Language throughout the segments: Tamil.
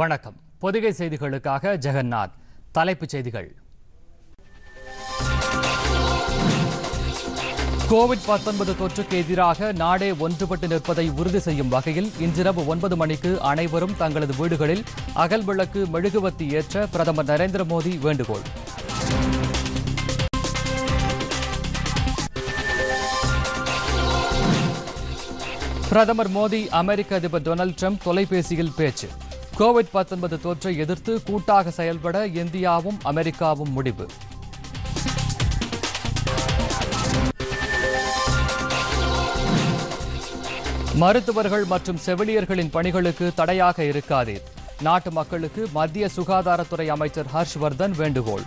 வணக்கம் பொதிகை செய்திகளுக்காக ஜெகநாத் தலைப்புச் செய்திகள் கோவிட் பத்தொன்பது தொற்றுக்கு எதிராக நாடே ஒன்றுபட்டு நிற்பதை உறுதி செய்யும் வகையில் இன்றிரவு ஒன்பது மணிக்கு அனைவரும் தங்களது வீடுகளில் அகல் விளக்கு மெழுகுவத்தி ஏற்ற பிரதமர் நரேந்திர மோடி வேண்டுகோள் பிரதமர் மோடி அமெரிக்க அதிபர் டொனால்டு ட்ரம்ப் தொலைபேசியில் பேச்சு கோவிட் பத்தொன்பது தொற்றை எதிர்த்து கூட்டாக செயல்பட இந்தியாவும் அமெரிக்காவும் முடிவு மருத்துவர்கள் மற்றும் செவிலியர்களின் பணிகளுக்கு தடையாக இருக்காதீர் நாட்டு மக்களுக்கு மத்திய சுகாதாரத்துறை அமைச்சர் ஹர்ஷ்வர்தன் வேண்டுகோள்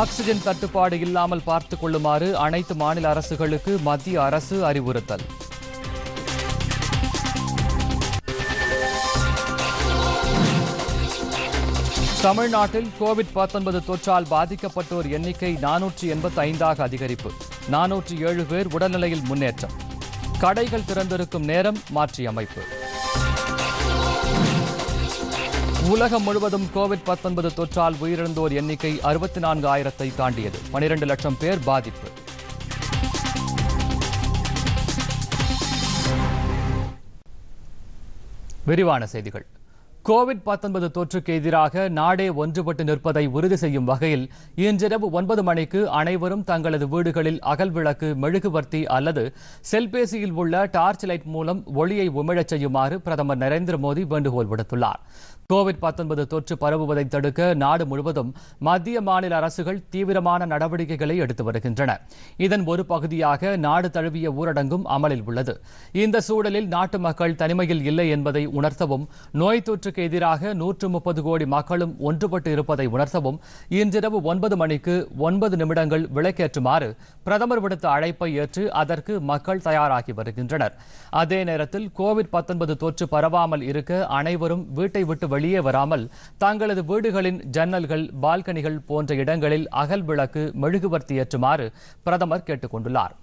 ஆக்சிஜன் தட்டுப்பாடு இல்லாமல் பார்த்துக் கொள்ளுமாறு அனைத்து மாநில அரசுகளுக்கு மத்திய அரசு அறிவுறுத்தல் தமிழ்நாட்டில் கோவிட் பத்தொன்பது தொற்றால் பாதிக்கப்பட்டோர் எண்ணிக்கை நானூற்றி எண்பத்தி ஐந்தாக அதிகரிப்பு நானூற்றி ஏழு பேர் உடல்நிலையில் முன்னேற்றம் கடைகள் திறந்திருக்கும் நேரம் மாற்றியமைப்பு உலகம் முழுவதும் கோவிட் பத்தொன்பது தொற்றால் உயிரிழந்தோர் எண்ணிக்கை அறுபத்தி நான்கு ஆயிரத்தை தாண்டியது பனிரெண்டு லட்சம் பேர் பாதிப்பு விரிவான செய்திகள் கோவிட் பத்தொன்பது தொற்றுக்கு எதிராக நாடே ஒன்றுபட்டு நிற்பதை உறுதி செய்யும் வகையில் இன்றிரவு ஒன்பது மணிக்கு அனைவரும் தங்களது வீடுகளில் அகல் விளக்கு மெழுகுவர்த்தி அல்லது செல்பேசியில் உள்ள டார்ச் லைட் மூலம் ஒளியை உமிழச் செய்யுமாறு பிரதமர் நரேந்திர மோடி வேண்டுகோள் விடுத்துள்ளார் கோவிட் பத்தொன்பது தொற்று பரவுவதை தடுக்க நாடு முழுவதும் மத்திய மாநில அரசுகள் தீவிரமான நடவடிக்கைகளை எடுத்து வருகின்றன இதன் ஒரு பகுதியாக நாடு தழுவிய ஊரடங்கும் அமலில் உள்ளது இந்த சூழலில் நாட்டு மக்கள் தனிமையில் இல்லை என்பதை உணர்த்தவும் நோய் தொற்றுக்கு எதிராக நூற்று முப்பது கோடி மக்களும் ஒன்றுபட்டு இருப்பதை உணர்த்தவும் இன்றிரவு ஒன்பது மணிக்கு ஒன்பது நிமிடங்கள் விளக்கேற்றுமாறு பிரதமர் விடுத்த அழைப்பை ஏற்று அதற்கு மக்கள் தயாராகி வருகின்றனர் அதே நேரத்தில் கோவிட் தொற்று பரவாமல் இருக்க அனைவரும் வீட்டை விட்டு வெளியே வராமல் தங்களது வீடுகளின் ஜன்னல்கள் பால்கனிகள் போன்ற இடங்களில் அகல் விளக்கு மெழுகுவர்த்தி ஏற்றுமாறு பிரதமர் கேட்டுக் கொண்டுள்ளார்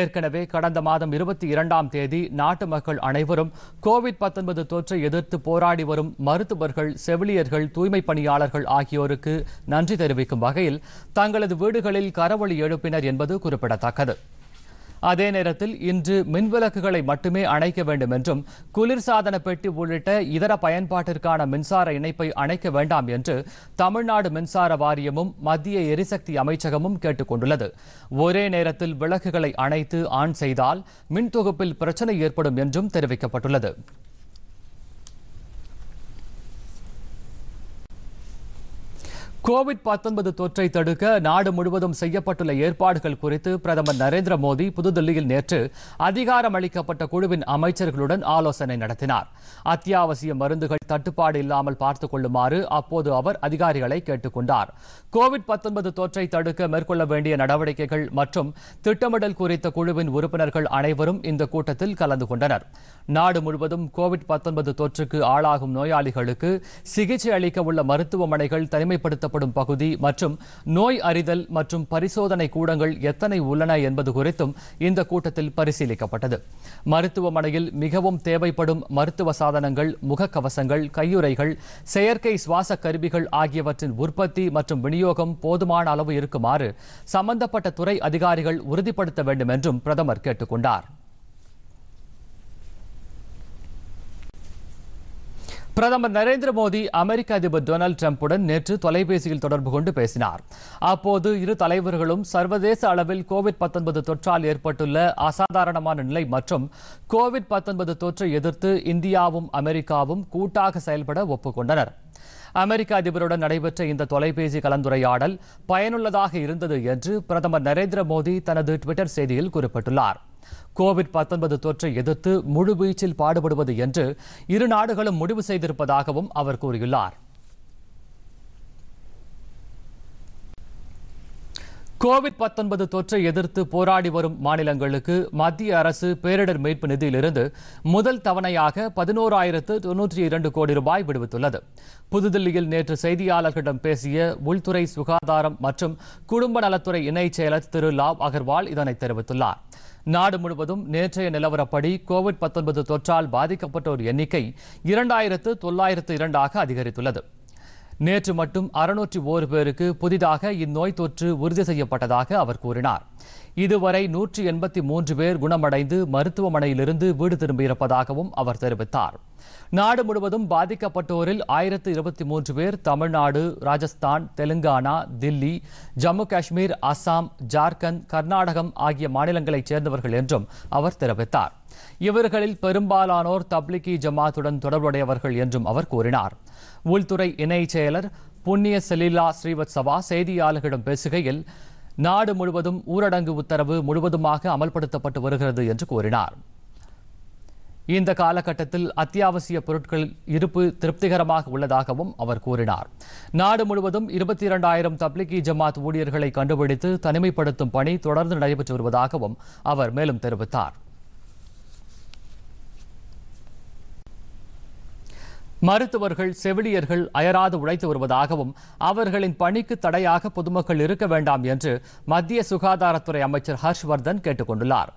ஏற்கனவே கடந்த மாதம் இருபத்தி இரண்டாம் தேதி நாட்டு மக்கள் அனைவரும் கோவிட் பத்தொன்பது தொற்றை எதிர்த்து போராடி வரும் மருத்துவர்கள் செவிலியர்கள் தூய்மை பணியாளர்கள் ஆகியோருக்கு நன்றி தெரிவிக்கும் வகையில் தங்களது வீடுகளில் கரவழி எழுப்பினர் என்பது குறிப்பிடத்தக்கது அதே நேரத்தில் இன்று மின்விளக்குகளை மட்டுமே அணைக்க வேண்டும் என்றும் குளிர்சாதன பெட்டி உள்ளிட்ட இதர பயன்பாட்டிற்கான மின்சார இணைப்பை அணைக்க வேண்டாம் என்று தமிழ்நாடு மின்சார வாரியமும் மத்திய எரிசக்தி அமைச்சகமும் கேட்டுக் கொண்டுள்ளது ஒரே நேரத்தில் விளக்குகளை அணைத்து ஆன் செய்தால் மின் தொகுப்பில் பிரச்சனை ஏற்படும் என்றும் தெரிவிக்கப்பட்டுள்ளது கோவிட் பத்தொன்பது தொற்றை தடுக்க நாடு முழுவதும் செய்யப்பட்டுள்ள ஏற்பாடுகள் குறித்து பிரதமர் நரேந்திர மோடி புதுதில்லியில் நேற்று அதிகாரம் அளிக்கப்பட்ட குழுவின் அமைச்சர்களுடன் ஆலோசனை நடத்தினார் அத்தியாவசிய மருந்துகள் தட்டுப்பாடு இல்லாமல் பார்த்துக் கொள்ளுமாறு அப்போது அவர் அதிகாரிகளை கேட்டுக்கொண்டார் கோவிட் பத்தொன்பது தொற்றை தடுக்க மேற்கொள்ள வேண்டிய நடவடிக்கைகள் மற்றும் திட்டமிடல் குறித்த குழுவின் உறுப்பினர்கள் அனைவரும் இந்த கூட்டத்தில் கலந்து கொண்டனர் நாடு முழுவதும் கோவிட் பத்தொன்பது தொற்றுக்கு ஆளாகும் நோயாளிகளுக்கு சிகிச்சை அளிக்க உள்ள மருத்துவமனைகள் தனிமைப்படுத்த நடத்தப்படும் பகுதி மற்றும் நோய் அறிதல் மற்றும் பரிசோதனை கூடங்கள் எத்தனை உள்ளன என்பது குறித்தும் இந்த கூட்டத்தில் பரிசீலிக்கப்பட்டது மருத்துவமனையில் மிகவும் தேவைப்படும் மருத்துவ சாதனங்கள் முகக்கவசங்கள் கையுறைகள் செயற்கை சுவாச கருவிகள் ஆகியவற்றின் உற்பத்தி மற்றும் விநியோகம் போதுமான அளவு இருக்குமாறு சம்பந்தப்பட்ட துறை அதிகாரிகள் உறுதிப்படுத்த வேண்டும் என்றும் பிரதமர் கேட்டுக் கொண்டாா் பிரதமர் நரேந்திர மோடி அமெரிக்க அதிபர் டொனால்டு டிரம்புடன் நேற்று தொலைபேசியில் தொடர்பு கொண்டு பேசினார் அப்போது இரு தலைவர்களும் சர்வதேச அளவில் கோவிட் தொற்றால் ஏற்பட்டுள்ள அசாதாரணமான நிலை மற்றும் கோவிட் தொற்றை எதிர்த்து இந்தியாவும் அமெரிக்காவும் கூட்டாக செயல்பட ஒப்புக்கொண்டனர் அமெரிக்க அதிபருடன் நடைபெற்ற இந்த தொலைபேசி கலந்துரையாடல் பயனுள்ளதாக இருந்தது என்று பிரதமர் நரேந்திர மோடி தனது டுவிட்டர் செய்தியில் குறிப்பிட்டுள்ளார் கோவிட் பத்தொன்பது தொற்றை எதிர்த்து முழுவீச்சில் பாடுபடுவது என்று இரு நாடுகளும் முடிவு செய்திருப்பதாகவும் அவர் கூறியுள்ளார் கோவிட் பத்தொன்பது தொற்றை எதிர்த்து போராடி வரும் மாநிலங்களுக்கு மத்திய அரசு பேரிடர் மீட்பு நிதியிலிருந்து முதல் தவணையாக பதினோராயிரத்து தொன்னூற்றி இரண்டு கோடி ரூபாய் விடுவித்துள்ளது புதுதில்லியில் நேற்று செய்தியாளர்களிடம் பேசிய உள்துறை சுகாதாரம் மற்றும் குடும்ப நலத்துறை இணைச் செயலர் திரு லாவ் அகர்வால் இதனை தெரிவித்துள்ளார் நாடு முழுவதும் நேற்றைய நிலவரப்படி கோவிட் தொற்றால் பாதிக்கப்பட்டோர் எண்ணிக்கை இரண்டாயிரத்து தொள்ளாயிரத்து இரண்டாக அதிகரித்துள்ளது நேற்று மட்டும் அறுநூற்றி ஓரு பேருக்கு புதிதாக இந்நோய் தொற்று உறுதி செய்யப்பட்டதாக அவர் கூறினார் இதுவரை நூற்றி எண்பத்தி மூன்று பேர் குணமடைந்து மருத்துவமனையிலிருந்து வீடு திரும்பியிருப்பதாகவும் அவர் தெரிவித்தார் நாடு முழுவதும் பாதிக்கப்பட்டோரில் ஆயிரத்து இருபத்தி மூன்று பேர் தமிழ்நாடு ராஜஸ்தான் தெலுங்கானா தில்லி ஜம்மு காஷ்மீர் அசாம் ஜார்க்கண்ட் கர்நாடகம் ஆகிய மாநிலங்களைச் சேர்ந்தவர்கள் என்றும் அவர் தெரிவித்தார் இவர்களில் பெரும்பாலானோர் தப்லிகி ஜமாத்துடன் தொடர்புடையவர்கள் என்றும் அவர் கூறினார் உள்துறை இணைச் செயலர் புண்ணிய செலிலா ஸ்ரீவத்சவா செய்தியாளர்களிடம் பேசுகையில் நாடு முழுவதும் ஊரடங்கு உத்தரவு முழுவதுமாக அமல்படுத்தப்பட்டு வருகிறது என்று கூறினார் இந்த காலகட்டத்தில் அத்தியாவசிய பொருட்கள் இருப்பு திருப்திகரமாக உள்ளதாகவும் அவர் கூறினார் நாடு முழுவதும் இருபத்தி இரண்டாயிரம் தப்லிகி ஜமாத் ஊழியர்களை கண்டுபிடித்து தனிமைப்படுத்தும் பணி தொடர்ந்து நடைபெற்று வருவதாகவும் அவர் மேலும் தெரிவித்தார் மருத்துவர்கள் செவிலியர்கள் அயராது உழைத்து வருவதாகவும் அவர்களின் பணிக்கு தடையாக பொதுமக்கள் இருக்க வேண்டாம் என்று மத்திய சுகாதாரத்துறை அமைச்சர் ஹர்ஷ்வர்தன் கேட்டுக் கொண்டுள்ளார்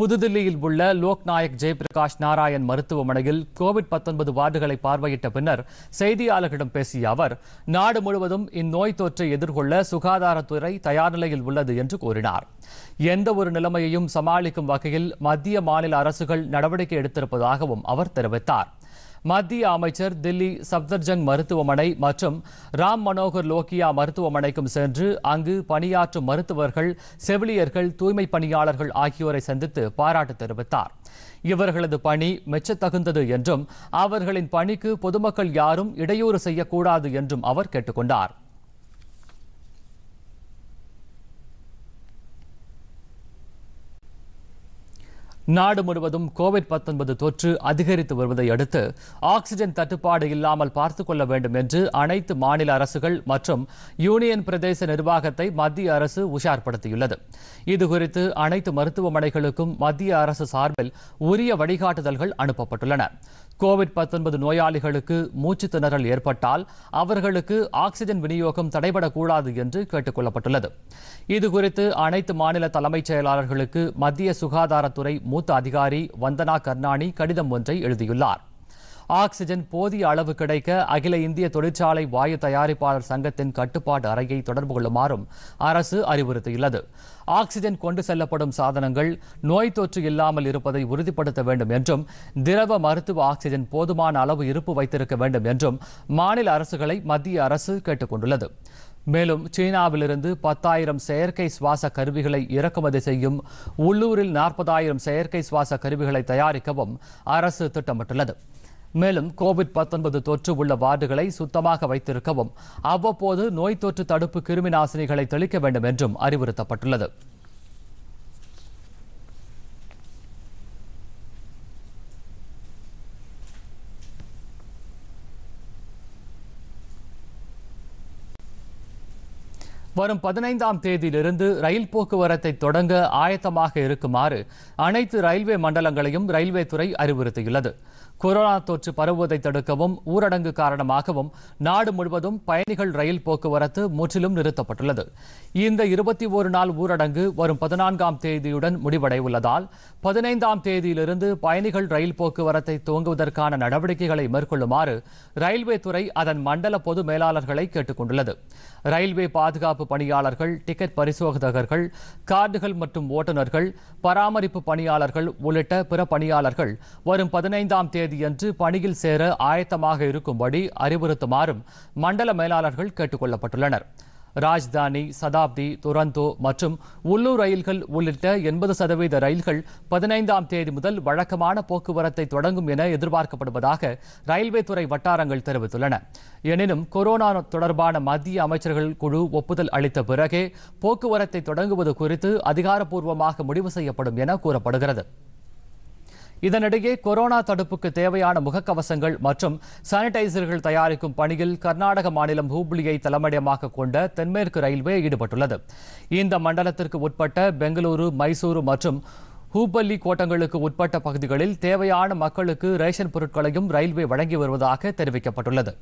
புதுதில்லியில் உள்ள லோக்நாயக் ஜெயபிரகாஷ் நாராயண் மருத்துவமனையில் கோவிட் பத்தொன்பது வார்டுகளை பார்வையிட்ட பின்னர் செய்தியாளர்களிடம் பேசிய அவர் நாடு முழுவதும் இந்நோய் தொற்றை எதிர்கொள்ள சுகாதாரத்துறை தயார் நிலையில் உள்ளது என்று கூறினார் எந்த ஒரு நிலைமையையும் சமாளிக்கும் வகையில் மத்திய மாநில அரசுகள் நடவடிக்கை எடுத்திருப்பதாகவும் அவர் தெரிவித்தார் மத்திய அமைச்சர் தில்லி சப்தர்ஜங் மருத்துவமனை மற்றும் ராம் மனோகர் லோகியா மருத்துவமனைக்கும் சென்று அங்கு பணியாற்றும் மருத்துவர்கள் செவிலியர்கள் தூய்மை பணியாளர்கள் ஆகியோரை சந்தித்து பாராட்டு தெரிவித்தார் இவர்களது பணி மெச்சத்தகுந்தது என்றும் அவர்களின் பணிக்கு பொதுமக்கள் யாரும் இடையூறு செய்யக்கூடாது என்றும் அவர் கேட்டுக்கொண்டார் நாடு முழுவதும் கோவிட் பத்தொன்பது தொற்று அதிகரித்து வருவதை அடுத்து ஆக்சிஜன் தட்டுப்பாடு இல்லாமல் பார்த்துக் கொள்ள வேண்டும் என்று அனைத்து மாநில அரசுகள் மற்றும் யூனியன் பிரதேச நிர்வாகத்தை மத்திய அரசு உஷார்படுத்தியுள்ளது இதுகுறித்து அனைத்து மருத்துவமனைகளுக்கும் மத்திய அரசு சார்பில் உரிய வழிகாட்டுதல்கள் அனுப்பப்பட்டுள்ளன கோவிட் பத்தொன்பது நோயாளிகளுக்கு மூச்சு திணறல் ஏற்பட்டால் அவர்களுக்கு ஆக்சிஜன் விநியோகம் தடைபடக்கூடாது என்று கேட்டுக் கொள்ளப்பட்டுள்ளது இதுகுறித்து அனைத்து மாநில தலைமைச் செயலாளர்களுக்கு மத்திய சுகாதாரத்துறை மூத்த அதிகாரி வந்தனா கர்ணாணி கடிதம் ஒன்றை எழுதியுள்ளார் ஆக்சிஜன் போதிய அளவு கிடைக்க அகில இந்திய தொழிற்சாலை வாயு தயாரிப்பாளர் சங்கத்தின் கட்டுப்பாட்டு அறையை தொடர்பு கொள்ளுமாறும் அரசு அறிவுறுத்தியுள்ளது ஆக்சிஜன் கொண்டு செல்லப்படும் சாதனங்கள் நோய் தொற்று இல்லாமல் இருப்பதை உறுதிப்படுத்த வேண்டும் என்றும் திரவ மருத்துவ ஆக்சிஜன் போதுமான அளவு இருப்பு வைத்திருக்க வேண்டும் என்றும் மாநில அரசுகளை மத்திய அரசு கேட்டுக் கொண்டுள்ளது மேலும் சீனாவிலிருந்து பத்தாயிரம் செயற்கை சுவாச கருவிகளை இறக்குமதி செய்யும் உள்ளூரில் நாற்பதாயிரம் செயற்கை சுவாச கருவிகளை தயாரிக்கவும் அரசு திட்டமிட்டுள்ளது மேலும் கோவிட் பத்தொன்பது தொற்று உள்ள வார்டுகளை சுத்தமாக வைத்திருக்கவும் அவ்வப்போது நோய் தொற்று தடுப்பு கிருமி நாசினிகளை தெளிக்க வேண்டும் என்றும் அறிவுறுத்தப்பட்டுள்ளது வரும் பதினைந்தாம் தேதியிலிருந்து ரயில் போக்குவரத்தை தொடங்க ஆயத்தமாக இருக்குமாறு அனைத்து ரயில்வே மண்டலங்களையும் ரயில்வே துறை அறிவுறுத்தியுள்ளது கொரோனா தொற்று பரவுவதை தடுக்கவும் ஊரடங்கு காரணமாகவும் நாடு முழுவதும் பயணிகள் ரயில் போக்குவரத்து முற்றிலும் நிறுத்தப்பட்டுள்ளது இந்த இருபத்தி ஒரு நாள் ஊரடங்கு வரும் பதினான்காம் தேதியுடன் முடிவடைவுள்ளதால் பதினைந்தாம் தேதியிலிருந்து பயணிகள் ரயில் போக்குவரத்தை துவங்குவதற்கான நடவடிக்கைகளை மேற்கொள்ளுமாறு ரயில்வே துறை அதன் மண்டல பொது மேலாளர்களை கேட்டுக் கொண்டுள்ளது ரயில்வே பாதுகாப்பு பாதுகாப்பு பணியாளர்கள் டிக்கெட் பரிசோதகர்கள் கார்டுகள் மற்றும் ஓட்டுநர்கள் பராமரிப்பு பணியாளர்கள் உள்ளிட்ட பிற பணியாளர்கள் வரும் பதினைந்தாம் தேதியன்று பணியில் சேர ஆயத்தமாக இருக்கும்படி அறிவுறுத்துமாறும் மண்டல மேலாளர்கள் கேட்டுக் கொள்ளப்பட்டுள்ளனர் ராஜ்தானி சதாப்தி துரந்தோ மற்றும் உள்ளூர் ரயில்கள் உள்ளிட்ட எண்பது சதவீத ரயில்கள் பதினைந்தாம் தேதி முதல் வழக்கமான போக்குவரத்தை தொடங்கும் என எதிர்பார்க்கப்படுவதாக ரயில்வே துறை வட்டாரங்கள் தெரிவித்துள்ளன எனினும் கொரோனா தொடர்பான மத்திய அமைச்சர்கள் குழு ஒப்புதல் அளித்த பிறகே போக்குவரத்தை தொடங்குவது குறித்து அதிகாரப்பூர்வமாக முடிவு செய்யப்படும் என கூறப்படுகிறது இதனிடையே கொரோனா தடுப்புக்கு தேவையான முகக்கவசங்கள் மற்றும் சானிடைசர்கள் தயாரிக்கும் பணியில் கர்நாடக மாநிலம் ஹூப்ளியை தலைமையமாக கொண்ட தென்மேற்கு ரயில்வே ஈடுபட்டுள்ளது இந்த மண்டலத்திற்கு உட்பட்ட பெங்களூரு மைசூரு மற்றும் ஹூப்பள்ளி கோட்டங்களுக்கு உட்பட்ட பகுதிகளில் தேவையான மக்களுக்கு ரேஷன் பொருட்களையும் ரயில்வே வழங்கி வருவதாக தெரிவிக்கப்பட்டுள்ளது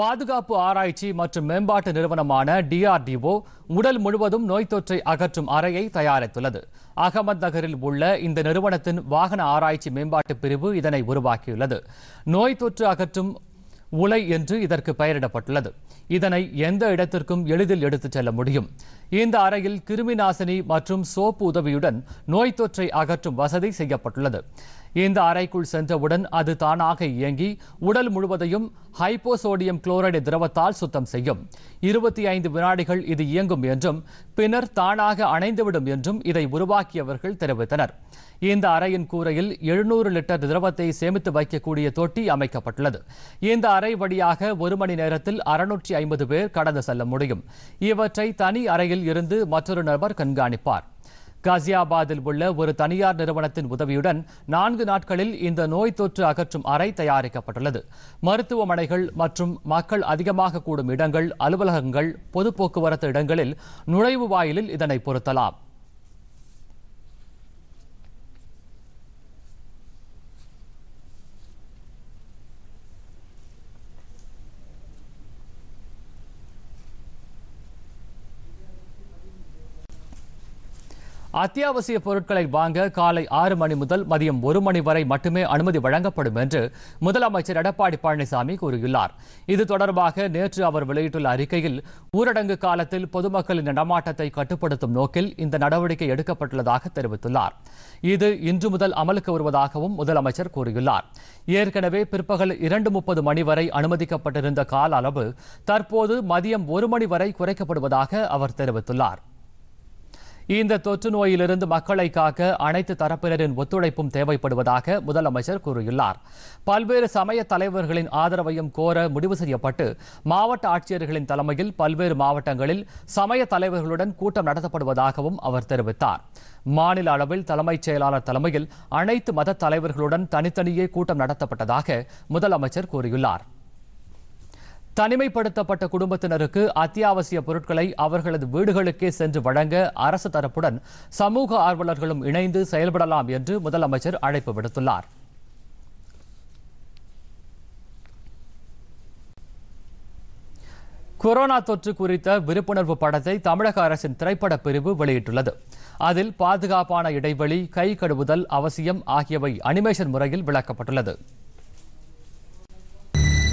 பாதுகாப்பு ஆராய்ச்சி மற்றும் மேம்பாட்டு நிறுவனமான டிஆர்டிஓ உடல் முழுவதும் நோய் தொற்றை அகற்றும் அறையை தயாரித்துள்ளது அகமது நகரில் உள்ள இந்த நிறுவனத்தின் வாகன ஆராய்ச்சி மேம்பாட்டு பிரிவு இதனை உருவாக்கியுள்ளது நோய் தொற்று அகற்றும் உலை என்று இதற்கு பெயரிடப்பட்டுள்ளது இதனை எந்த இடத்திற்கும் எளிதில் எடுத்துச் செல்ல முடியும் இந்த அறையில் கிருமி நாசினி மற்றும் சோப்பு உதவியுடன் நோய் தொற்றை அகற்றும் வசதி செய்யப்பட்டுள்ளது இந்த அறைக்குள் சென்றவுடன் அது தானாக இயங்கி உடல் முழுவதையும் ஹைப்போசோடியம் குளோரைடு திரவத்தால் சுத்தம் செய்யும் இருபத்தி ஐந்து வினாடிகள் இது இயங்கும் என்றும் பின்னர் தானாக அணைந்துவிடும் என்றும் இதை உருவாக்கியவர்கள் தெரிவித்தனர் இந்த அறையின் கூரையில் எழுநூறு லிட்டர் திரவத்தை சேமித்து வைக்கக்கூடிய தொட்டி அமைக்கப்பட்டுள்ளது இந்த அறை வழியாக ஒரு மணி நேரத்தில் அறுநூற்றி ஐம்பது பேர் கடந்து செல்ல முடியும் இவற்றை தனி அறையில் இருந்து மற்றொரு நபர் கண்காணிப்பார் காசியாபாத்தில் உள்ள ஒரு தனியார் நிறுவனத்தின் உதவியுடன் நான்கு நாட்களில் இந்த நோய் தொற்று அகற்றும் அறை தயாரிக்கப்பட்டுள்ளது மருத்துவமனைகள் மற்றும் மக்கள் அதிகமாக கூடும் இடங்கள் அலுவலகங்கள் பொது போக்குவரத்து இடங்களில் நுழைவு வாயிலில் இதனை பொருத்தலாம் அத்தியாவசிய பொருட்களை வாங்க காலை ஆறு மணி முதல் மதியம் ஒரு மணி வரை மட்டுமே அனுமதி வழங்கப்படும் என்று முதலமைச்சர் எடப்பாடி பழனிசாமி கூறியுள்ளார் இது தொடர்பாக நேற்று அவர் வெளியிட்டுள்ள அறிக்கையில் ஊரடங்கு காலத்தில் பொதுமக்களின் நடமாட்டத்தை கட்டுப்படுத்தும் நோக்கில் இந்த நடவடிக்கை எடுக்கப்பட்டுள்ளதாக தெரிவித்துள்ளார் இது இன்று முதல் அமலுக்கு வருவதாகவும் முதலமைச்சர் கூறியுள்ளார் ஏற்கனவே பிற்பகல் இரண்டு முப்பது மணி வரை அனுமதிக்கப்பட்டிருந்த கால அளவு தற்போது மதியம் ஒரு மணி வரை குறைக்கப்படுவதாக அவர் தெரிவித்துள்ளார் இந்த தொற்று நோயிலிருந்து மக்களை காக்க அனைத்து தரப்பினரின் ஒத்துழைப்பும் தேவைப்படுவதாக முதலமைச்சர் கூறியுள்ளார் பல்வேறு சமய தலைவர்களின் ஆதரவையும் கோர முடிவு செய்யப்பட்டு மாவட்ட ஆட்சியர்களின் தலைமையில் பல்வேறு மாவட்டங்களில் சமய தலைவர்களுடன் கூட்டம் நடத்தப்படுவதாகவும் அவர் தெரிவித்தார் மாநில அளவில் தலைமைச் செயலாளர் தலைமையில் அனைத்து மத தலைவர்களுடன் தனித்தனியே கூட்டம் நடத்தப்பட்டதாக முதலமைச்சர் கூறியுள்ளார் தனிமைப்படுத்தப்பட்ட குடும்பத்தினருக்கு அத்தியாவசிய பொருட்களை அவர்களது வீடுகளுக்கே சென்று வழங்க அரசு தரப்புடன் சமூக ஆர்வலர்களும் இணைந்து செயல்படலாம் என்று முதலமைச்சர் அழைப்பு விடுத்துள்ளார் கொரோனா தொற்று குறித்த விழிப்புணர்வு படத்தை தமிழக அரசின் திரைப்பட பிரிவு வெளியிட்டுள்ளது அதில் பாதுகாப்பான இடைவெளி கை கழுவுதல் அவசியம் ஆகியவை அனிமேஷன் முறையில் விளக்கப்பட்டுள்ளது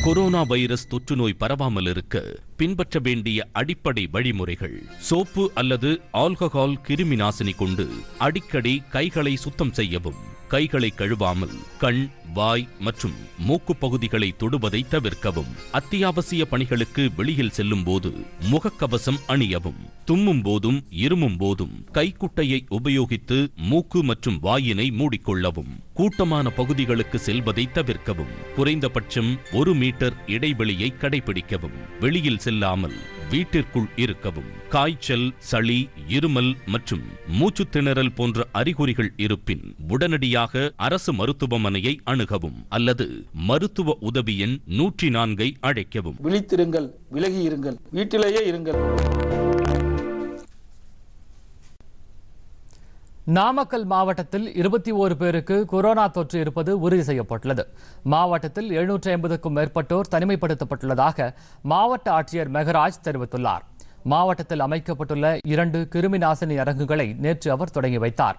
கொரோனா வைரஸ் தொற்று நோய் பரவாமல் இருக்க பின்பற்ற வேண்டிய அடிப்படை வழிமுறைகள் சோப்பு அல்லது ஆல்கஹால் கிருமி நாசினி கொண்டு அடிக்கடி கைகளை சுத்தம் செய்யவும் கைகளை கழுவாமல் கண் வாய் மற்றும் மூக்கு பகுதிகளை தொடுவதை தவிர்க்கவும் அத்தியாவசிய பணிகளுக்கு வெளியில் செல்லும் போது முகக்கவசம் அணியவும் தும்மும் போதும் இருமும் போதும் கைக்குட்டையை உபயோகித்து மூக்கு மற்றும் வாயினை மூடிக்கொள்ளவும் கூட்டமான பகுதிகளுக்கு செல்வதை தவிர்க்கவும் குறைந்தபட்சம் ஒரு மீட்டர் இடைவெளியை கடைபிடிக்கவும் வெளியில் செல்லாமல் வீட்டிற்குள் இருக்கவும் காய்ச்சல் சளி இருமல் மற்றும் மூச்சு திணறல் போன்ற அறிகுறிகள் இருப்பின் உடனடியாக அரசு மருத்துவமனையை அணுகவும் அல்லது மருத்துவ உதவியின் நூற்றி நான்கை அழைக்கவும் விழித்திருங்கள் விலகி இருங்கள் வீட்டிலேயே இருங்கள் நாமக்கல் மாவட்டத்தில் இருபத்தி ஓரு பேருக்கு கொரோனா தொற்று இருப்பது உறுதி செய்யப்பட்டுள்ளது மாவட்டத்தில் எழுநூற்றி ஐம்பதுக்கும் மேற்பட்டோர் தனிமைப்படுத்தப்பட்டுள்ளதாக மாவட்ட ஆட்சியர் மெகராஜ் தெரிவித்துள்ளார் மாவட்டத்தில் அமைக்கப்பட்டுள்ள இரண்டு கிருமி நாசினி அரங்குகளை நேற்று அவர் தொடங்கி வைத்தார்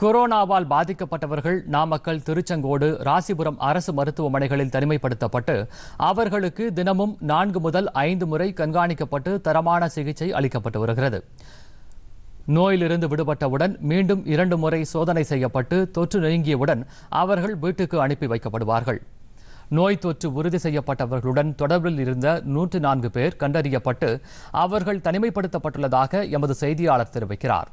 கொரோனாவால் பாதிக்கப்பட்டவர்கள் நாமக்கல் திருச்செங்கோடு ராசிபுரம் அரசு மருத்துவமனைகளில் தனிமைப்படுத்தப்பட்டு அவர்களுக்கு தினமும் நான்கு முதல் ஐந்து முறை கண்காணிக்கப்பட்டு தரமான சிகிச்சை அளிக்கப்பட்டு வருகிறது நோயிலிருந்து விடுபட்டவுடன் மீண்டும் இரண்டு முறை சோதனை செய்யப்பட்டு தொற்று நெருங்கியவுடன் அவர்கள் வீட்டுக்கு அனுப்பி வைக்கப்படுவார்கள் நோய் தொற்று உறுதி செய்யப்பட்டவர்களுடன் தொடர்பில் இருந்த நூற்று நான்கு பேர் கண்டறியப்பட்டு அவர்கள் தனிமைப்படுத்தப்பட்டுள்ளதாக எமது செய்தியாளர் தெரிவிக்கிறார்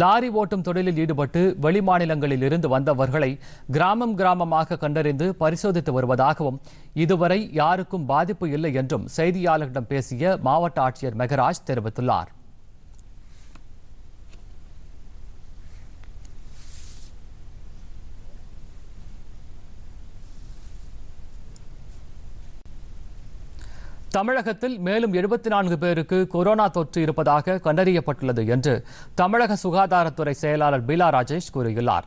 லாரி ஓட்டும் தொழிலில் ஈடுபட்டு வெளிமாநிலங்களில் இருந்து வந்தவர்களை கிராமம் கிராமமாக கண்டறிந்து பரிசோதித்து வருவதாகவும் இதுவரை யாருக்கும் பாதிப்பு இல்லை என்றும் செய்தியாளர்களிடம் பேசிய மாவட்ட ஆட்சியர் மெகராஜ் தெரிவித்துள்ளார் தமிழகத்தில் மேலும் எழுபத்தி நான்கு பேருக்கு கொரோனா தொற்று இருப்பதாக கண்டறியப்பட்டுள்ளது என்று தமிழக சுகாதாரத்துறை செயலாளர் பீலா ராஜேஷ் கூறியுள்ளார்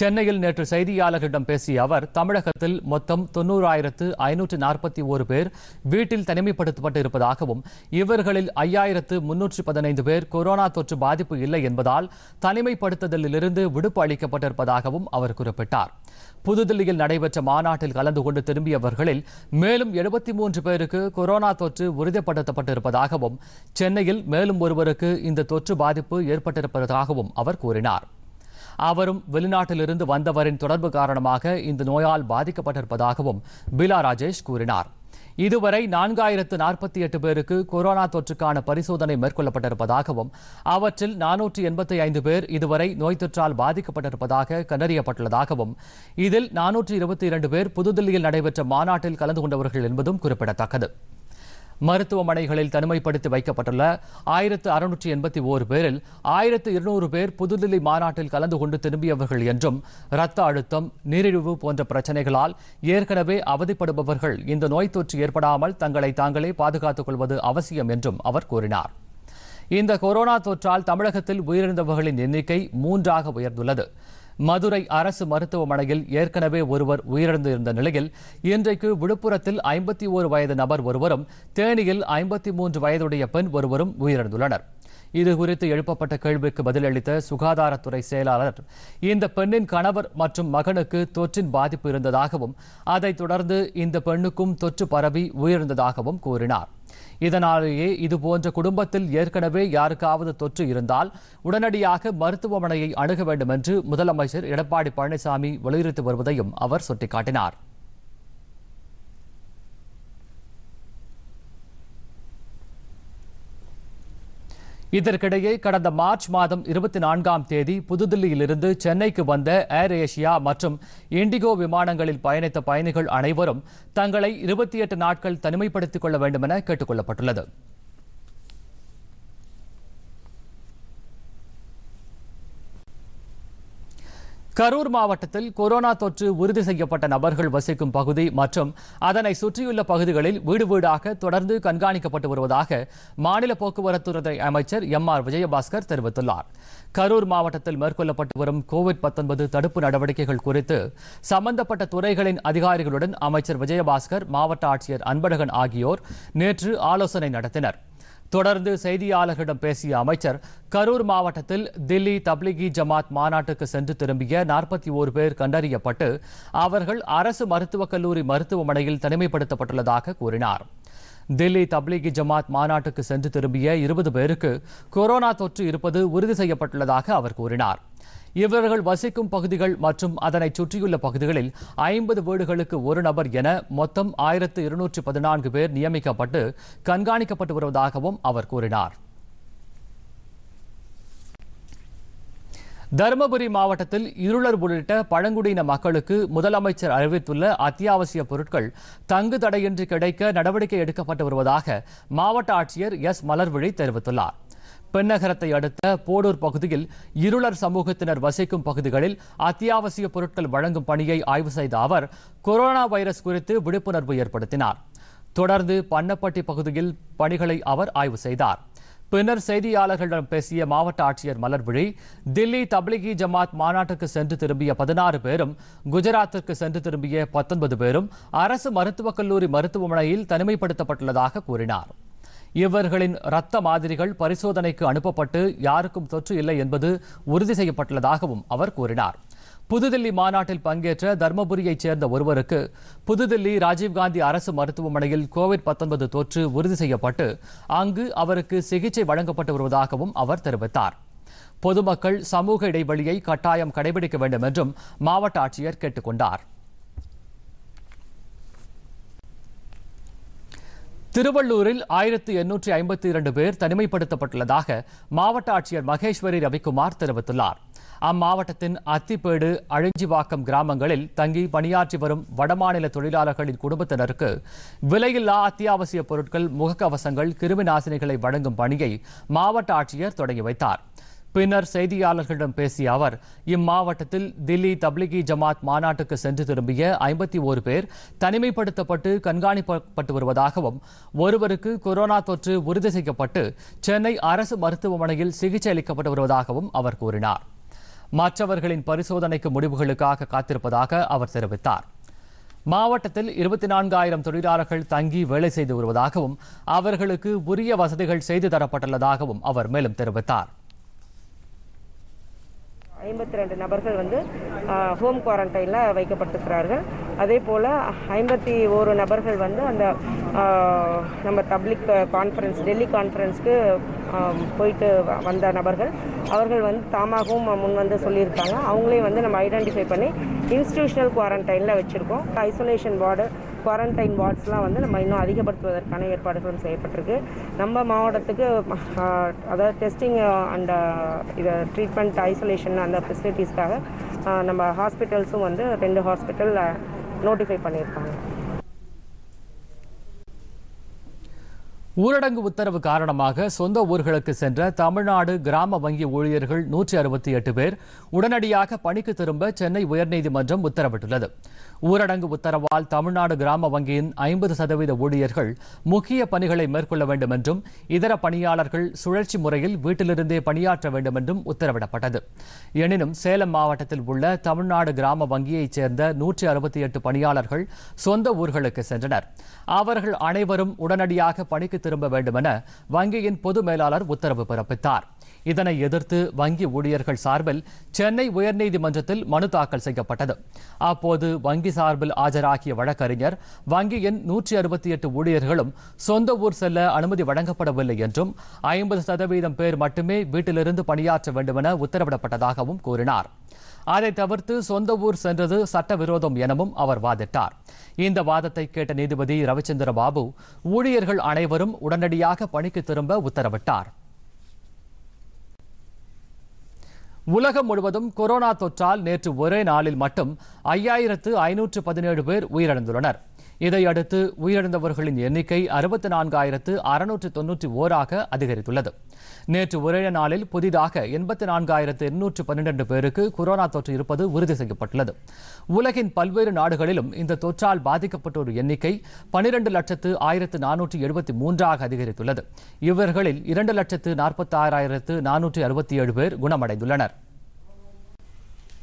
சென்னையில் நேற்று செய்தியாளர்களிடம் பேசிய அவர் தமிழகத்தில் மொத்தம் தொன்னூறாயிரத்து ஐநூற்று நாற்பத்தி ஒரு பேர் வீட்டில் தனிமைப்படுத்தப்பட்டு இருப்பதாகவும் இவர்களில் ஐயாயிரத்து முன்னூற்று பதினைந்து பேர் கொரோனா தொற்று பாதிப்பு இல்லை என்பதால் தனிமைப்படுத்துதலிலிருந்து விடுப்பு அளிக்கப்பட்டிருப்பதாகவும் அவர் குறிப்பிட்டார் புதுதில்லியில் நடைபெற்ற மாநாட்டில் கலந்து கொண்டு திரும்பியவர்களில் மேலும் எழுபத்தி மூன்று பேருக்கு கொரோனா தொற்று உறுதிப்படுத்தப்பட்டிருப்பதாகவும் சென்னையில் மேலும் ஒருவருக்கு இந்த தொற்று பாதிப்பு ஏற்பட்டிருப்பதாகவும் அவர் கூறினார் அவரும் வெளிநாட்டிலிருந்து வந்தவரின் தொடர்பு காரணமாக இந்த நோயால் பாதிக்கப்பட்டிருப்பதாகவும் பிலா ராஜேஷ் கூறினார் இதுவரை நான்காயிரத்து நாற்பத்தி எட்டு பேருக்கு கொரோனா தொற்றுக்கான பரிசோதனை மேற்கொள்ளப்பட்டிருப்பதாகவும் அவற்றில் நானூற்றி எண்பத்தி ஐந்து பேர் இதுவரை நோய் தொற்றால் பாதிக்கப்பட்டிருப்பதாக கண்டறியப்பட்டுள்ளதாகவும் இதில் நானூற்றி இருபத்தி இரண்டு பேர் புதுதில்லியில் நடைபெற்ற மாநாட்டில் கலந்து கொண்டவர்கள் என்பதும் குறிப்பிடத்தக்கது மருத்துவமனைகளில் தனிமைப்படுத்தி வைக்கப்பட்டுள்ள ஆயிரத்து அறுநூற்றி எண்பத்தி ஓரு பேரில் ஆயிரத்து இருநூறு பேர் புதுதில்லி மாநாட்டில் கலந்து கொண்டு திரும்பியவர்கள் என்றும் இரத்த அழுத்தம் நீரிழிவு போன்ற பிரச்சனைகளால் ஏற்கனவே அவதிப்படுபவர்கள் இந்த நோய் தொற்று ஏற்படாமல் தங்களை தாங்களே பாதுகாத்துக் கொள்வது அவசியம் என்றும் அவர் கூறினார் இந்த கொரோனா தொற்றால் தமிழகத்தில் உயிரிழந்தவர்களின் எண்ணிக்கை மூன்றாக உயர்ந்துள்ளது மதுரை அரசு மருத்துவமனையில் ஏற்கனவே ஒருவர் உயிரிழந்திருந்த நிலையில் இன்றைக்கு விழுப்புரத்தில் ஐம்பத்தி ஓரு வயது நபர் ஒருவரும் தேனியில் ஐம்பத்தி மூன்று வயதுடைய பெண் ஒருவரும் உயிரிழந்துள்ளனர் இதுகுறித்து எழுப்பப்பட்ட கேள்விக்கு பதிலளித்த சுகாதாரத்துறை செயலாளர் இந்த பெண்ணின் கணவர் மற்றும் மகனுக்கு தொற்றின் பாதிப்பு இருந்ததாகவும் அதைத் தொடர்ந்து இந்த பெண்ணுக்கும் தொற்று பரவி உயிரிழந்ததாகவும் கூறினார் இதனாலேயே இதுபோன்ற குடும்பத்தில் ஏற்கனவே யாருக்காவது தொற்று இருந்தால் உடனடியாக மருத்துவமனையை அணுக வேண்டும் என்று முதலமைச்சர் எடப்பாடி பழனிசாமி வலியுறுத்தி வருவதையும் அவர் சுட்டிக்காட்டினார் இதற்கிடையே கடந்த மார்ச் மாதம் இருபத்தி நான்காம் தேதி புதுதில்லியிலிருந்து சென்னைக்கு வந்த ஏர் ஏஷியா மற்றும் இண்டிகோ விமானங்களில் பயணித்த பயணிகள் அனைவரும் தங்களை இருபத்தி எட்டு நாட்கள் தனிமைப்படுத்திக் கொள்ள வேண்டுமென கேட்டுக் கொள்ளப்பட்டுள்ளது கரூர் மாவட்டத்தில் கொரோனா தொற்று உறுதி செய்யப்பட்ட நபர்கள் வசிக்கும் பகுதி மற்றும் அதனை சுற்றியுள்ள பகுதிகளில் வீடு வீடாக தொடர்ந்து கண்காணிக்கப்பட்டு வருவதாக மாநில போக்குவரத்துறை அமைச்சர் எம் ஆர் விஜயபாஸ்கர் தெரிவித்துள்ளார் கரூர் மாவட்டத்தில் மேற்கொள்ளப்பட்டு வரும் கோவிட் தடுப்பு நடவடிக்கைகள் குறித்து சம்பந்தப்பட்ட துறைகளின் அதிகாரிகளுடன் அமைச்சர் விஜயபாஸ்கர் மாவட்ட ஆட்சியர் அன்பழகன் ஆகியோர் நேற்று ஆலோசனை நடத்தினர் தொடர்ந்து செய்தியாளர்களிடம் பேசிய அமைச்சர் கரூர் மாவட்டத்தில் தில்லி தப்லிகி ஜமாத் மாநாட்டுக்கு சென்று திரும்பிய நாற்பத்தி ஓரு பேர் கண்டறியப்பட்டு அவர்கள் அரசு மருத்துவக் கல்லூரி மருத்துவமனையில் தனிமைப்படுத்தப்பட்டுள்ளதாக கூறினாா் தில்லி தப்லீகி ஜமாத் மாநாட்டுக்கு சென்று திரும்பிய இருபது பேருக்கு கொரோனா தொற்று இருப்பது உறுதி செய்யப்பட்டுள்ளதாக அவர் கூறினார் இவர்கள் வசிக்கும் பகுதிகள் மற்றும் அதனை சுற்றியுள்ள பகுதிகளில் ஐம்பது வீடுகளுக்கு ஒரு நபர் என மொத்தம் ஆயிரத்து இருநூற்று பதினான்கு பேர் நியமிக்கப்பட்டு கண்காணிக்கப்பட்டு வருவதாகவும் அவர் கூறினார் தருமபுரி மாவட்டத்தில் இருளர் உள்ளிட்ட பழங்குடியின மக்களுக்கு முதலமைச்சர் அறிவித்துள்ள அத்தியாவசிய பொருட்கள் தங்கு தடையின்றி கிடைக்க நடவடிக்கை எடுக்கப்பட்டு வருவதாக மாவட்ட ஆட்சியர் எஸ் மலர்விழி தெரிவித்துள்ளார் பெண்ணகரத்தை அடுத்த போடூர் பகுதியில் இருளர் சமூகத்தினர் வசிக்கும் பகுதிகளில் அத்தியாவசிய பொருட்கள் வழங்கும் பணியை ஆய்வு செய்த அவர் கொரோனா வைரஸ் குறித்து விழிப்புணர்வு ஏற்படுத்தினார் தொடர்ந்து பன்னப்பட்டி பகுதியில் பணிகளை அவர் ஆய்வு செய்தார் பின்னர் செய்தியாளர்களிடம் பேசிய மாவட்ட ஆட்சியர் மலர்விழி தில்லி தப்லிகி ஜமாத் மாநாட்டுக்கு சென்று திரும்பிய பதினாறு பேரும் குஜராத்திற்கு சென்று திரும்பிய பத்தொன்பது பேரும் அரசு மருத்துவக் கல்லூரி மருத்துவமனையில் தனிமைப்படுத்தப்பட்டுள்ளதாக கூறினார் இவர்களின் இரத்த மாதிரிகள் பரிசோதனைக்கு அனுப்பப்பட்டு யாருக்கும் தொற்று இல்லை என்பது உறுதி செய்யப்பட்டுள்ளதாகவும் அவர் கூறினார் புதுதில்லி மாநாட்டில் பங்கேற்ற தர்மபுரியைச் சேர்ந்த ஒருவருக்கு புதுதில்லி ராஜீவ்காந்தி அரசு மருத்துவமனையில் கோவிட் பத்தொன்பது தொற்று உறுதி செய்யப்பட்டு அங்கு அவருக்கு சிகிச்சை வழங்கப்பட்டு வருவதாகவும் அவர் தெரிவித்தார் பொதுமக்கள் சமூக இடைவெளியை கட்டாயம் கடைபிடிக்க வேண்டும் என்றும் மாவட்ட ஆட்சியர் கேட்டுக் கொண்டார் திருவள்ளூரில் ஆயிரத்து எண்ணூற்றி ஐம்பத்தி இரண்டு பேர் தனிமைப்படுத்தப்பட்டுள்ளதாக மாவட்ட ஆட்சியர் மகேஸ்வரி ரவிக்குமார் தெரிவித்துள்ளார் அம்மாவட்டத்தின் அத்திப்பேடு அழிஞ்சிவாக்கம் கிராமங்களில் தங்கி பணியாற்றி வரும் வடமாநில தொழிலாளர்களின் குடும்பத்தினருக்கு விலையில்லா அத்தியாவசிய பொருட்கள் முகக்கவசங்கள் கிருமி நாசினிகளை வழங்கும் பணியை மாவட்ட ஆட்சியர் தொடங்கி வைத்தார் பின்னர் செய்தியாளர்களிடம் பேசிய அவர் இம்மாவட்டத்தில் தில்லி தப்லிகி ஜமாத் மாநாட்டுக்கு சென்று திரும்பிய ஐம்பத்தி ஓரு பேர் தனிமைப்படுத்தப்பட்டு கண்காணிக்கப்பட்டு வருவதாகவும் ஒருவருக்கு கொரோனா தொற்று உறுதி செய்யப்பட்டு சென்னை அரசு மருத்துவமனையில் சிகிச்சை அளிக்கப்பட்டு வருவதாகவும் அவர் கூறினார் மற்றவர்களின் பரிசோதனைக்கு முடிவுகளுக்காக காத்திருப்பதாக அவர் தெரிவித்தார் மாவட்டத்தில் இருபத்தி நான்காயிரம் தொழிலாளர்கள் தங்கி வேலை செய்து வருவதாகவும் அவர்களுக்கு உரிய வசதிகள் செய்து தரப்பட்டுள்ளதாகவும் அவர் மேலும் தெரிவித்தார் ஐம்பத்தி ரெண்டு நபர்கள் வந்து ஹோம் குவாரண்டைனில் வைக்கப்பட்டிருக்கிறார்கள் அதே போல் ஐம்பத்தி ஓரு நபர்கள் வந்து அந்த நம்ம பப்ளிக் கான்ஃபரன்ஸ் டெல்லி கான்ஃபரன்ஸ்க்கு போயிட்டு வந்த நபர்கள் அவர்கள் வந்து தாமாகவும் முன் வந்து சொல்லியிருக்காங்க அவங்களையும் வந்து நம்ம ஐடென்டிஃபை பண்ணி இன்ஸ்டிடியூஷனல் குவாரண்டைனில் வச்சுருக்கோம் ஐசோலேஷன் வார்டு குவாரண்டைன் வார்ட்ஸ்லாம் வந்து நம்ம இன்னும் அதிகப்படுத்துவதற்கான ஏற்பாடுகளும் செய்யப்பட்டிருக்கு நம்ம மாவட்டத்துக்கு அதாவது டெஸ்டிங் அண்ட் இதை ட்ரீட்மெண்ட் ஐசோலேஷன் அந்த ஃபெசிலிட்டிஸ்க்காக நம்ம ஹாஸ்பிட்டல்ஸும் வந்து ரெண்டு ஹாஸ்பிட்டலில் நோட்டிஃபை பண்ணியிருக்காங்க ஊரடங்கு உத்தரவு காரணமாக சொந்த ஊர்களுக்கு சென்ற தமிழ்நாடு கிராம வங்கி ஊழியர்கள் நூற்றி அறுபத்தி எட்டு பேர் உடனடியாக பணிக்கு திரும்ப சென்னை உயர்நீதிமன்றம் உத்தரவிட்டுள்ளது ஊரடங்கு உத்தரவால் தமிழ்நாடு கிராம வங்கியின் ஐம்பது சதவீத ஊழியர்கள் முக்கிய பணிகளை மேற்கொள்ள வேண்டும் என்றும் இதர பணியாளர்கள் சுழற்சி முறையில் வீட்டிலிருந்தே பணியாற்ற வேண்டும் என்றும் உத்தரவிடப்பட்டது எனினும் சேலம் மாவட்டத்தில் உள்ள தமிழ்நாடு கிராம வங்கியைச் சேர்ந்த நூற்றி அறுபத்தி எட்டு பணியாளர்கள் சொந்த ஊர்களுக்கு சென்றனர் அவர்கள் அனைவரும் உடனடியாக பணிக்கு திரும்ப வேண்டுமென வங்கியின் பொது மேலாளர் உத்தரவு பிறப்பித்தார் இதனை எதிர்த்து வங்கி ஊழியர்கள் சார்பில் சென்னை உயர்நீதிமன்றத்தில் மனு தாக்கல் செய்யப்பட்டது அப்போது வங்கி சார்பில் ஆஜராகிய வழக்கறிஞர் வங்கியின் நூற்றி அறுபத்தி எட்டு ஊழியர்களும் சொந்த ஊர் செல்ல அனுமதி வழங்கப்படவில்லை என்றும் ஐம்பது சதவீதம் பேர் மட்டுமே வீட்டிலிருந்து பணியாற்ற வேண்டுமென உத்தரவிடப்பட்டதாகவும் கூறினார் அதை தவிர்த்து சொந்த ஊர் சென்றது சட்டவிரோதம் எனவும் அவர் வாதிட்டார் இந்த வாதத்தை கேட்ட நீதிபதி ரவிச்சந்திர பாபு ஊழியர்கள் அனைவரும் உடனடியாக பணிக்கு திரும்ப உத்தரவிட்டார் உலகம் முழுவதும் கொரோனா தொற்றால் நேற்று ஒரே நாளில் மட்டும் ஐயாயிரத்து ஐநூற்று பதினேழு பேர் உயிரிழந்துள்ளனர் இதையடுத்து உயிரிழந்தவர்களின் எண்ணிக்கை அறுபத்தி நான்காயிரத்து அறுநூற்று தொன்னூற்றி ஓராக அதிகரித்துள்ளது நேற்று ஒரே நாளில் புதிதாக எண்பத்தி நான்காயிரத்து எண்ணூற்று பன்னிரண்டு பேருக்கு கொரோனா தொற்று இருப்பது உறுதி செய்யப்பட்டுள்ளது உலகின் பல்வேறு நாடுகளிலும் இந்த தொற்றால் பாதிக்கப்பட்டோர் எண்ணிக்கை பனிரெண்டு லட்சத்து ஆயிரத்து நானூற்று எழுபத்தி மூன்றாக அதிகரித்துள்ளது இவர்களில் இரண்டு லட்சத்து நாற்பத்தி ஆறாயிரத்து நானூற்று அறுபத்தி ஏழு பேர் குணமடைந்துள்ளனர்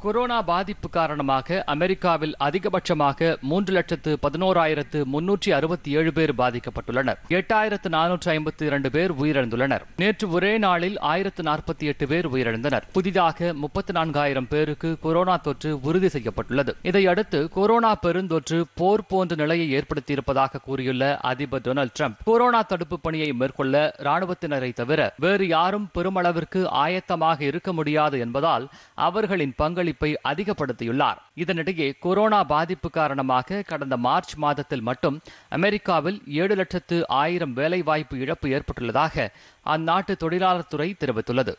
கொரோனா பாதிப்பு காரணமாக அமெரிக்காவில் அதிகபட்சமாக மூன்று லட்சத்து பதினோராயிரத்து முன்னூற்றி அறுபத்தி ஏழு பேர் பாதிக்கப்பட்டுள்ளனர் எட்டாயிரத்து நானூற்றி ஐம்பத்தி இரண்டு பேர் உயிரிழந்துள்ளனர் நேற்று ஒரே நாளில் ஆயிரத்து நாற்பத்தி எட்டு பேர் உயிரிழந்தனர் புதிதாக முப்பத்தி நான்காயிரம் பேருக்கு கொரோனா தொற்று உறுதி செய்யப்பட்டுள்ளது இதையடுத்து கொரோனா பெருந்தொற்று போர் போன்ற நிலையை ஏற்படுத்தியிருப்பதாக கூறியுள்ள அதிபர் டொனால்டு டிரம்ப் கொரோனா தடுப்பு பணியை மேற்கொள்ள ராணுவத்தினரை தவிர வேறு யாரும் பெருமளவிற்கு ஆயத்தமாக இருக்க முடியாது என்பதால் அவர்களின் பங்களிப்பு பங்களிப்பை அதிகப்படுத்தியுள்ளார் இதனிடையே கொரோனா பாதிப்பு காரணமாக கடந்த மார்ச் மாதத்தில் மட்டும் அமெரிக்காவில் ஏழு லட்சத்து ஆயிரம் வேலைவாய்ப்பு இழப்பு ஏற்பட்டுள்ளதாக அந்நாட்டு தொழிலாளர் துறை தெரிவித்துள்ளது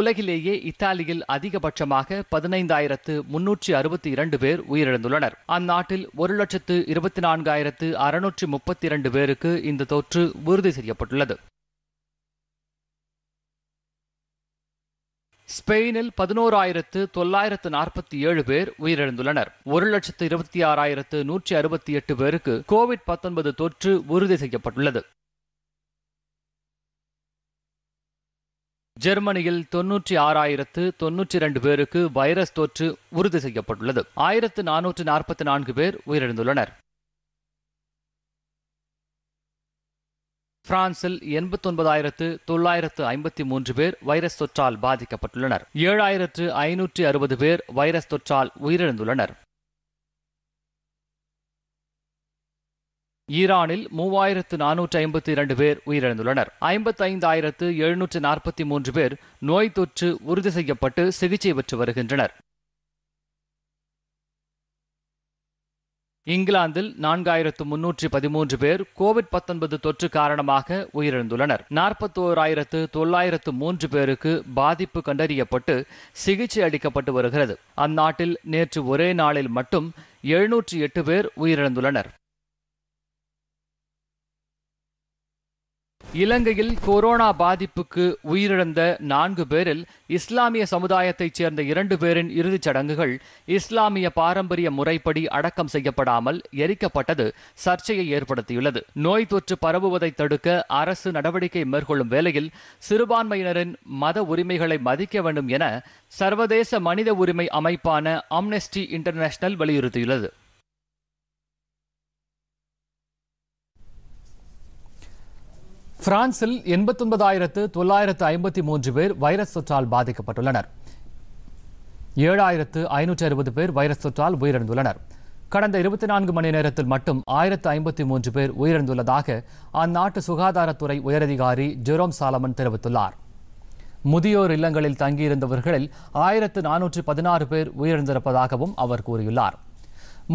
உலகிலேயே இத்தாலியில் அதிகபட்சமாக பதினைந்தாயிரத்து முன்னூற்றி அறுபத்தி இரண்டு பேர் உயிரிழந்துள்ளனர் அந்நாட்டில் ஒரு லட்சத்து இருபத்தி நான்காயிரத்து அறுநூற்றி முப்பத்தி இரண்டு பேருக்கு இந்த தொற்று உறுதி செய்யப்பட்டுள்ளது ஸ்பெயினில் பதினோராயிரத்து தொள்ளாயிரத்து நாற்பத்தி ஏழு பேர் உயிரிழந்துள்ளனர் ஒரு லட்சத்து இருபத்தி ஆறாயிரத்து நூற்றி அறுபத்தி எட்டு பேருக்கு கோவிட் பத்தொன்பது தொற்று உறுதி செய்யப்பட்டுள்ளது ஜெர்மனியில் தொன்னூற்றி ஆறாயிரத்து தொன்னூற்றி ரெண்டு பேருக்கு வைரஸ் தொற்று உறுதி செய்யப்பட்டுள்ளது ஆயிரத்து நானூற்று நாற்பத்தி நான்கு பேர் உயிரிழந்துள்ளனர் பிரான்சில் எண்பத்தொன்பதாயிரத்து தொள்ளாயிரத்து ஐம்பத்தி மூன்று பேர் வைரஸ் தொற்றால் பாதிக்கப்பட்டுள்ளனர் ஏழாயிரத்து ஐநூற்றி அறுபது பேர் வைரஸ் தொற்றால் உயிரிழந்துள்ளனர் ஈரானில் மூவாயிரத்து நானூற்றி ஐம்பத்தி இரண்டு பேர் உயிரிழந்துள்ளனர் ஐம்பத்தி ஐந்தாயிரத்து எழுநூற்று நாற்பத்தி மூன்று பேர் நோய் தொற்று உறுதி செய்யப்பட்டு சிகிச்சை பெற்று வருகின்றனர் இங்கிலாந்தில் நான்காயிரத்து முன்னூற்றி பதிமூன்று பேர் கோவிட் பத்தொன்பது தொற்று காரணமாக உயிரிழந்துள்ளனர் நாற்பத்தோராயிரத்து தொள்ளாயிரத்து மூன்று பேருக்கு பாதிப்பு கண்டறியப்பட்டு சிகிச்சை அளிக்கப்பட்டு வருகிறது அந்நாட்டில் நேற்று ஒரே நாளில் மட்டும் எழுநூற்றி எட்டு பேர் உயிரிழந்துள்ளனர் இலங்கையில் கொரோனா பாதிப்புக்கு உயிரிழந்த நான்கு பேரில் இஸ்லாமிய சமுதாயத்தைச் சேர்ந்த இரண்டு பேரின் இறுதிச் சடங்குகள் இஸ்லாமிய பாரம்பரிய முறைப்படி அடக்கம் செய்யப்படாமல் எரிக்கப்பட்டது சர்ச்சையை ஏற்படுத்தியுள்ளது நோய் தொற்று பரவுவதை தடுக்க அரசு நடவடிக்கை மேற்கொள்ளும் வேளையில் சிறுபான்மையினரின் மத உரிமைகளை மதிக்க வேண்டும் என சர்வதேச மனித உரிமை அமைப்பான அம்னெஸ்டி இன்டர்நேஷனல் வலியுறுத்தியுள்ளது பிரான்சில் எண்பத்தொன்பதாயிரத்து தொள்ளாயிரத்து ஐம்பத்தி மூன்று பேர் வைரஸ் தொற்றால் பாதிக்கப்பட்டுள்ளனர் ஏழாயிரத்து ஐநூற்று அறுபது பேர் வைரஸ் தொற்றால் உயிரிழந்துள்ளனர் கடந்த இருபத்தி நான்கு மணி நேரத்தில் மட்டும் ஆயிரத்து ஐம்பத்தி மூன்று பேர் உயிரிழந்துள்ளதாக அந்நாட்டு சுகாதாரத்துறை உயரதிகாரி ஜெரோம் சாலமன் தெரிவித்துள்ளார் முதியோர் இல்லங்களில் தங்கியிருந்தவர்களில் ஆயிரத்து நானூற்று பதினாறு பேர் உயிரிழந்திருப்பதாகவும் அவர் கூறியுள்ளார்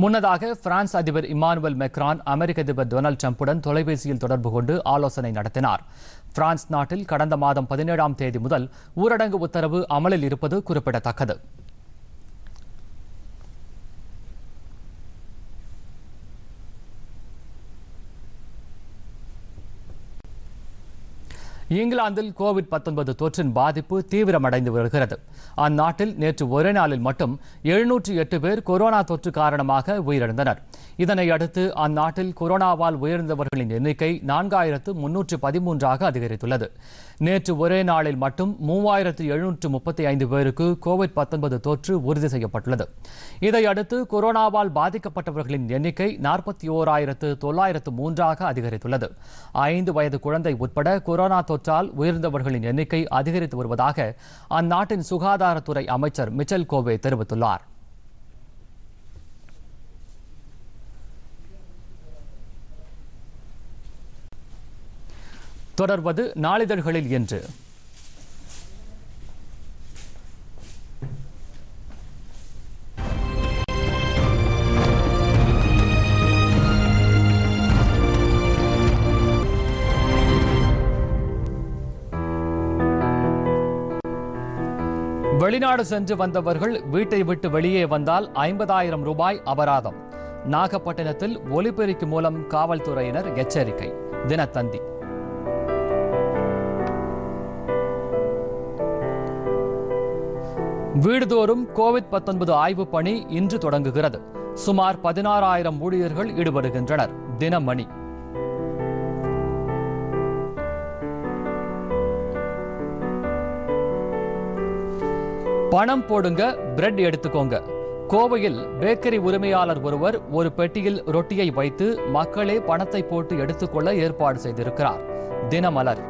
முன்னதாக பிரான்ஸ் அதிபர் இமானுவல் மெக்ரான் அமெரிக்க அதிபர் டொனால்டு டிரம்புடன் தொலைபேசியில் தொடர்பு கொண்டு ஆலோசனை நடத்தினார் பிரான்ஸ் நாட்டில் கடந்த மாதம் பதினேழாம் தேதி முதல் ஊரடங்கு உத்தரவு அமலில் இருப்பது குறிப்பிடத்தக்கது இங்கிலாந்தில் கோவிட் பத்தொன்பது தொற்றின் பாதிப்பு தீவிரமடைந்து வருகிறது அந்நாட்டில் நேற்று ஒரே நாளில் மட்டும் எழுநூற்று எட்டு பேர் கொரோனா தொற்று காரணமாக உயிரிழந்தனர் இதனையடுத்து அந்நாட்டில் கொரோனாவால் உயிரிழந்தவர்களின் எண்ணிக்கை நான்காயிரத்து முன்னூற்று பதிமூன்றாக அதிகரித்துள்ளது நேற்று ஒரே நாளில் மட்டும் மூவாயிரத்து எழுநூற்று முப்பத்தி ஐந்து பேருக்கு கோவிட் பத்தொன்பது தொற்று உறுதி செய்யப்பட்டுள்ளது இதையடுத்து கொரோனாவால் பாதிக்கப்பட்டவர்களின் எண்ணிக்கை நாற்பத்தி ஓராயிரத்து தொள்ளாயிரத்து மூன்றாக அதிகரித்துள்ளது ஐந்து வயது குழந்தை உட்பட கொரோனா தொற்று தொற்றால் உயிர்ந்தவர்களின் எண்ணிக்கை அதிகரித்து வருவதாக அந்நாட்டின் சுகாதாரத்துறை அமைச்சர் மிச்சல் கோவே தெரிவித்துள்ளார் தொடர்வது நாளிதழ்களில் என்று வெளிநாடு சென்று வந்தவர்கள் வீட்டை விட்டு வெளியே வந்தால் ஐம்பதாயிரம் ரூபாய் அபராதம் நாகப்பட்டினத்தில் ஒலிபெருக்கு மூலம் காவல்துறையினர் எச்சரிக்கை தினத்தந்தி வீடுதோறும் கோவிட் பத்தொன்பது ஆய்வு பணி இன்று தொடங்குகிறது சுமார் பதினாறாயிரம் ஊழியர்கள் ஈடுபடுகின்றனர் தினமணி பணம் போடுங்க பிரெட் எடுத்துக்கோங்க கோவையில் பேக்கரி உரிமையாளர் ஒருவர் ஒரு பெட்டியில் ரொட்டியை வைத்து மக்களே பணத்தை போட்டு எடுத்துக்கொள்ள ஏற்பாடு செய்திருக்கிறார் தினமலர்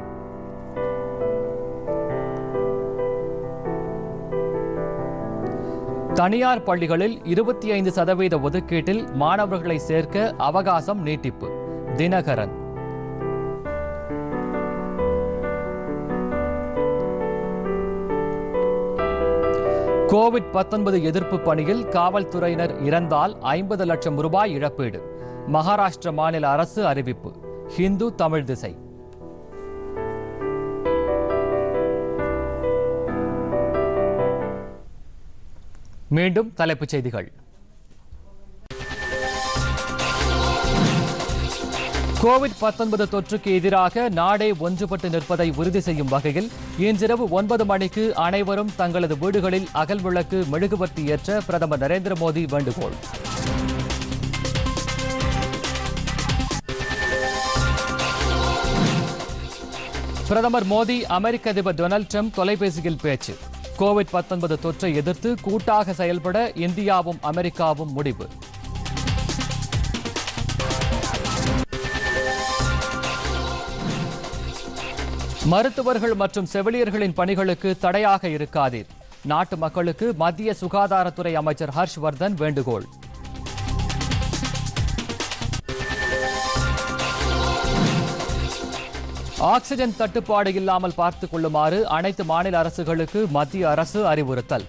தனியார் பள்ளிகளில் இருபத்தி ஐந்து சதவீத ஒதுக்கீட்டில் மாணவர்களை சேர்க்க அவகாசம் நீட்டிப்பு தினகரன் கோவிட் பத்தொன்பது எதிர்ப்பு பணியில் காவல்துறையினர் இறந்தால் ஐம்பது லட்சம் ரூபாய் இழப்பீடு மகாராஷ்டிர மாநில அரசு அறிவிப்பு ஹிந்து தமிழ் திசை மீண்டும் தலைப்புச் செய்திகள் கோவிட் பத்தொன்பது தொற்றுக்கு எதிராக நாடே ஒன்றுபட்டு நிற்பதை உறுதி செய்யும் வகையில் இன்றிரவு ஒன்பது மணிக்கு அனைவரும் தங்களது வீடுகளில் அகல் விளக்கு மெழுகுவர்த்தி ஏற்ற பிரதமர் நரேந்திர மோடி வேண்டுகோள் பிரதமர் மோடி அமெரிக்க அதிபர் டொனால்டு ட்ரம்ப் தொலைபேசியில் பேச்சு கோவிட் பத்தொன்பது தொற்றை எதிர்த்து கூட்டாக செயல்பட இந்தியாவும் அமெரிக்காவும் முடிவு மருத்துவர்கள் மற்றும் செவிலியர்களின் பணிகளுக்கு தடையாக இருக்காதீர் நாட்டு மக்களுக்கு மத்திய சுகாதாரத்துறை அமைச்சர் ஹர்ஷ்வர்தன் வேண்டுகோள் ஆக்சிஜன் தட்டுப்பாடு இல்லாமல் பார்த்துக் கொள்ளுமாறு அனைத்து மாநில அரசுகளுக்கு மத்திய அரசு அறிவுறுத்தல்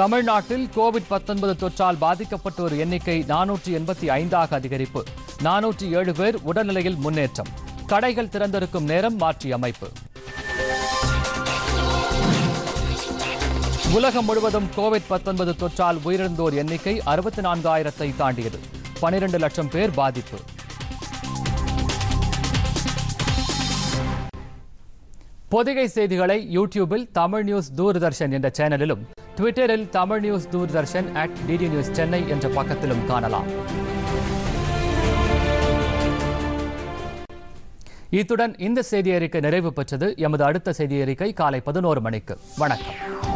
தமிழ்நாட்டில் கோவிட் பத்தொன்பது தொற்றால் பாதிக்கப்பட்டோர் எண்ணிக்கை நானூற்றி எண்பத்தி ஐந்தாக அதிகரிப்பு நானூற்றி ஏழு பேர் உடல்நிலையில் முன்னேற்றம் கடைகள் திறந்திருக்கும் நேரம் மாற்றி அமைப்பு உலகம் முழுவதும் கோவிட் பத்தொன்பது தொற்றால் உயிரிழந்தோர் எண்ணிக்கை அறுபத்தி நான்காயிரத்தை தாண்டியது பனிரெண்டு லட்சம் பேர் பாதிப்பு பொதிகை செய்திகளை யூடியூபில் தமிழ் நியூஸ் தூர்தர்ஷன் என்ற சேனலிலும் ட்விட்டரில் Tamil news Doordarshan at DD news Chennai என்ற பக்கத்திலும் காணலாம் இத்துடன் இந்த செய்தி அறிக்கை நிறைவு பெற்றது எமது அடுத்த செய்தி அறிக்கை காலை பதினோரு மணிக்கு வணக்கம்